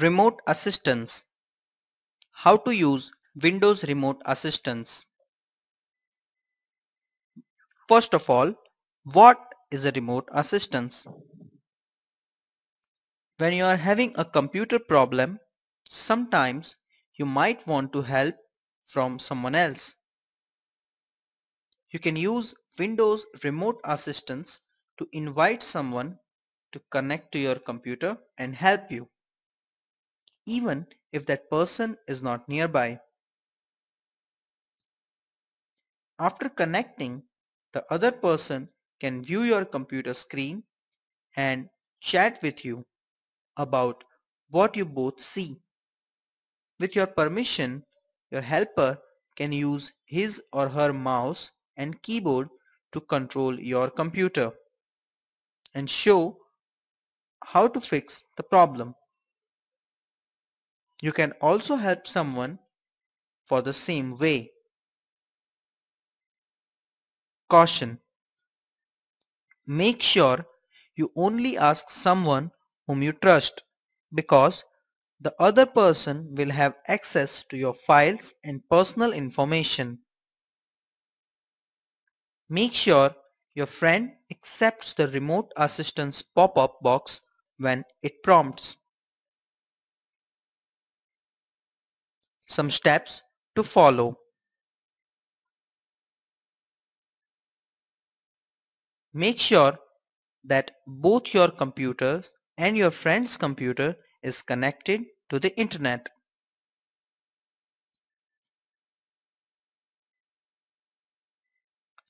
Remote Assistance How to use Windows Remote Assistance First of all, what is a remote assistance? When you are having a computer problem, sometimes you might want to help from someone else. You can use Windows Remote Assistance to invite someone to connect to your computer and help you even if that person is not nearby. After connecting, the other person can view your computer screen and chat with you about what you both see. With your permission, your helper can use his or her mouse and keyboard to control your computer and show how to fix the problem. You can also help someone for the same way. Caution Make sure you only ask someone whom you trust because the other person will have access to your files and personal information. Make sure your friend accepts the remote assistance pop-up box when it prompts. some steps to follow. Make sure that both your computer and your friend's computer is connected to the internet.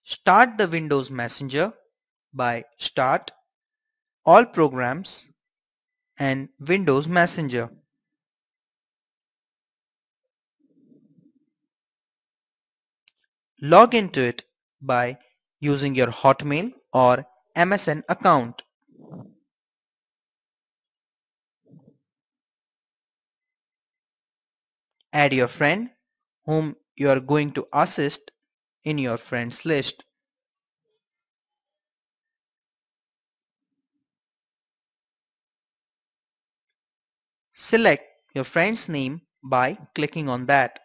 Start the Windows Messenger by Start, All Programs and Windows Messenger. log into it by using your Hotmail or MSN account. Add your friend whom you are going to assist in your friends list. Select your friend's name by clicking on that.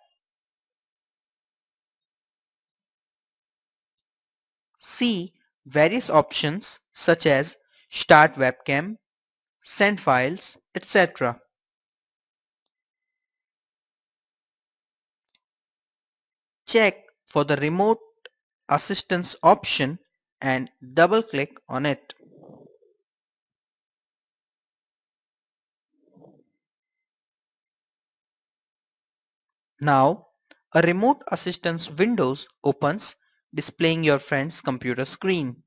See various options such as Start Webcam, Send Files, etc. Check for the Remote Assistance option and double click on it. Now, a remote assistance windows opens displaying your friend's computer screen.